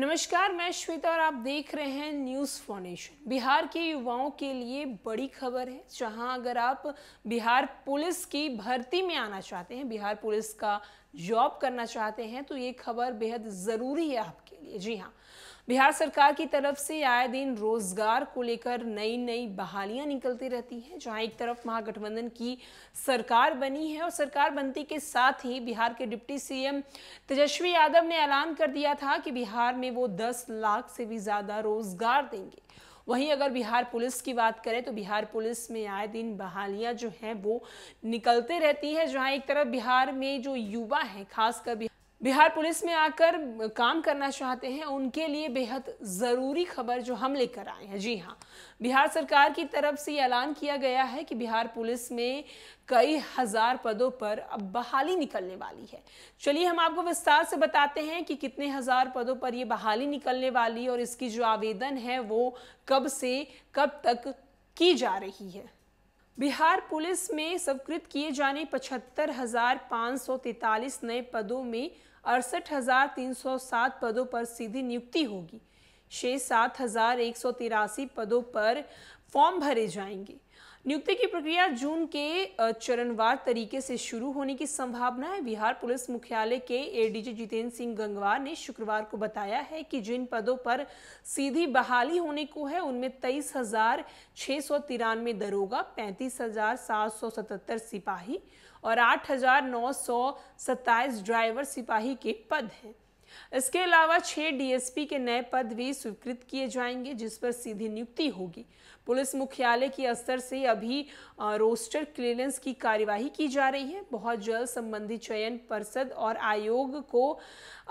नमस्कार मैं श्वेता और आप देख रहे हैं न्यूज़ फाउंडेशन बिहार के युवाओं के लिए बड़ी खबर है जहां अगर आप बिहार पुलिस की भर्ती में आना चाहते हैं बिहार पुलिस का जॉब करना चाहते हैं तो ये खबर बेहद ज़रूरी है आपके लिए जी हाँ बिहार सरकार की तरफ से आए दिन रोजगार को लेकर नई नई बहालियां निकलती रहती हैं जहां एक तरफ महागठबंधन की सरकार बनी है और सरकार बनती के साथ ही बिहार के डिप्टी सीएम तेजस्वी यादव ने ऐलान कर दिया था कि बिहार में वो 10 लाख से भी ज़्यादा रोजगार देंगे वहीं अगर बिहार पुलिस की बात करें तो बिहार पुलिस में आए दिन बहालियां जो हैं वो निकलते रहती है जहां एक तरफ बिहार में जो युवा हैं खासकर बिहार पुलिस में आकर काम करना चाहते हैं उनके लिए बेहद ज़रूरी खबर जो हम लेकर आए हैं जी हाँ बिहार सरकार की तरफ से ऐलान किया गया है कि बिहार पुलिस में कई हज़ार पदों पर अब बहाली निकलने वाली है चलिए हम आपको विस्तार से बताते हैं कि कितने हज़ार पदों पर ये बहाली निकलने वाली और इसकी जो आवेदन है वो कब से कब तक की जा रही है बिहार पुलिस में स्वीकृत किए जाने पचहत्तर हजार पाँच सौ नए पदों में अड़सठ हजार तीन सौ सात पदों पर सीधी नियुक्ति होगी शेष सात हजार एक सौ तिरासी पदों पर फॉर्म भरे जाएंगे नियुक्ति की प्रक्रिया जून के चरणवार तरीके से शुरू होने की संभावना है बिहार पुलिस मुख्यालय के एडीजी जितेंद्र सिंह गंगवार ने शुक्रवार को बताया है कि जिन पदों पर सीधी बहाली होने को है उनमें तेईस हजार छह सौ तिरानवे दरोगा पैंतीस हजार सात सौ सतहत्तर सिपाही और आठ हजार नौ सौ सत्ताईस ड्राइवर सिपाही के पद हैं इसके अलावा छह डीएसपी के नए पद भी स्वीकृत किए जाएंगे जिस पर सीधी नियुक्ति होगी पुलिस मुख्यालय के स्तर से अभी रोस्टर क्लियरेंस की कार्यवाही की जा रही है बहुत जल्द संबंधी चयन पर्षद और आयोग को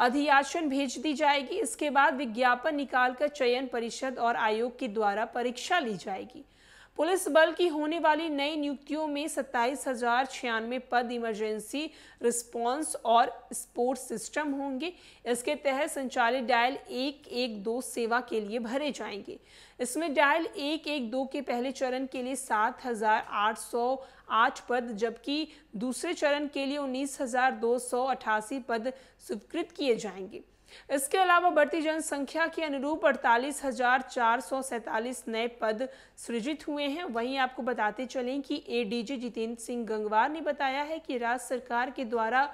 अधियाचन भेज दी जाएगी इसके बाद विज्ञापन निकालकर चयन परिषद और आयोग के द्वारा परीक्षा ली जाएगी पुलिस बल की होने वाली नई नियुक्तियों में सत्ताईस हजार छियानवे पद इमरजेंसी रिस्पांस और स्पोर्ट सिस्टम होंगे इसके तहत संचालित डायल एक एक दो सेवा के लिए भरे जाएंगे इसमें डायल एक एक दो के पहले चरण के लिए सात हजार आठ सौ आठ पद जबकि दूसरे चरण के लिए उन्नीस हजार दो सौ अठासी पद स्वीकृत किए जाएंगे इसके अलावा बढ़ती जनसंख्या के अनुरूप अड़तालीस हजार चार सौ सैंतालीस नए पद सृजित हुए हैं वहीं आपको बताते चलें कि एडीजी जितेंद्र सिंह गंगवार ने बताया है कि राज्य सरकार के द्वारा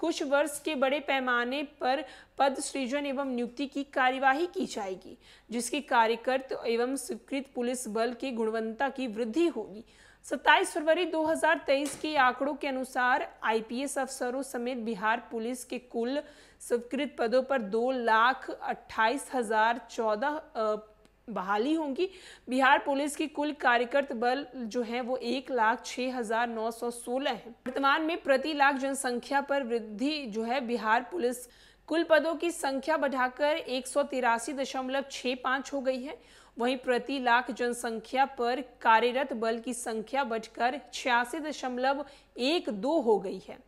कुछ वर्ष के बड़े पैमाने पर पद सृजन एवं नियुक्ति की कार्यवाही की जाएगी जिसके कार्यकर्त एवं स्वीकृत पुलिस बल की गुणवत्ता की वृद्धि होगी सत्ताईस फरवरी 2023 के आंकड़ों के अनुसार आईपीएस अफसरों समेत बिहार पुलिस के कुल स्वीकृत पदों पर दो लाख अट्ठाईस हजार चौदह बहाली होंगी बिहार पुलिस की कुल कार्यकर्त बल जो है वो एक लाख छह हजार नौ सौ सोलह है वर्तमान में प्रति लाख जनसंख्या पर वृद्धि जो है बिहार पुलिस कुल पदों की संख्या बढ़ाकर एक हो गई है वहीं प्रति लाख जनसंख्या पर कार्यरत बल की संख्या बढ़कर छियासी दशमलव एक दो हो गई है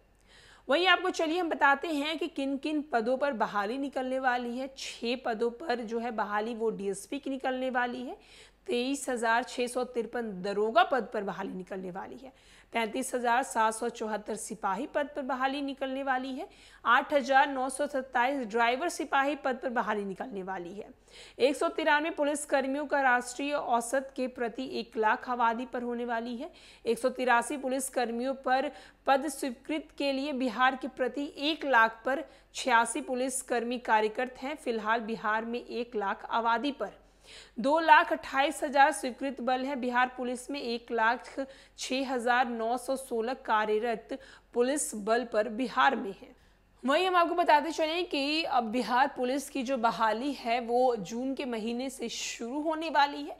वहीं आपको चलिए हम बताते हैं कि किन किन पदों पर बहाली निकलने वाली है छह पदों पर जो है बहाली वो डीएसपी की निकलने वाली है तेईस हज़ार छः सौ तिरपन दरोगा पद पर बहाली निकलने वाली है पैंतीस हज़ार सात सौ चौहत्तर सिपाही पद पर बहाली निकलने वाली है आठ हज़ार नौ सौ सत्ताईस ड्राइवर सिपाही पद पर बहाली निकलने वाली है एक सौ तिरानवे पुलिसकर्मियों का राष्ट्रीय औसत के प्रति एक लाख आबादी पर होने वाली है एक सौ तिरासी पुलिसकर्मियों पर पद स्वीकृत के लिए बिहार के प्रति एक लाख पर छियासी पुलिसकर्मी कार्यकर्त हैं फिलहाल बिहार में एक लाख आबादी पर दो लाख अट्ठाईस हजार स्वीकृत बल हैं बिहार पुलिस में एक लाख छह हजार नौ सौ सोलह कार्यरत पुलिस बल पर बिहार में है वहीं हम आपको बताते चले कि अब बिहार पुलिस की जो बहाली है वो जून के महीने से शुरू होने वाली है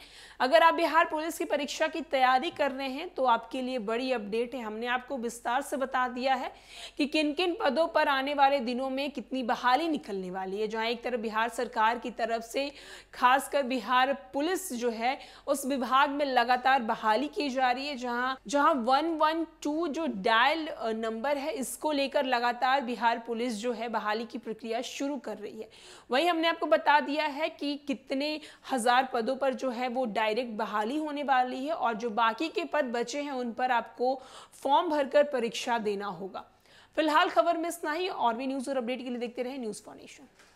अगर आप बिहार पुलिस की परीक्षा की तैयारी कर रहे हैं तो आपके लिए बड़ी अपडेट है हमने आपको विस्तार से बता दिया है कि किन किन पदों पर आने वाले दिनों में कितनी बहाली निकलने वाली है जहाँ एक तरफ बिहार सरकार की तरफ से खासकर बिहार पुलिस जो है उस विभाग में लगातार बहाली की जा रही है जहाँ जहाँ वन जो डायल नंबर है इसको लेकर लगातार बिहार पुलिस जो है बहाली की प्रक्रिया शुरू कर रही है वहीं हमने आपको बता दिया है कि कितने हज़ार पदों पर जो है वो डायरेक्ट बहाली होने वाली है और जो बाकी के पद बचे हैं उन पर आपको फॉर्म भरकर परीक्षा देना होगा फिलहाल खबर में इतना ही और भी न्यूज़ और अपडेट के लिए देखते रहे न्यूज़ फाउंडेशन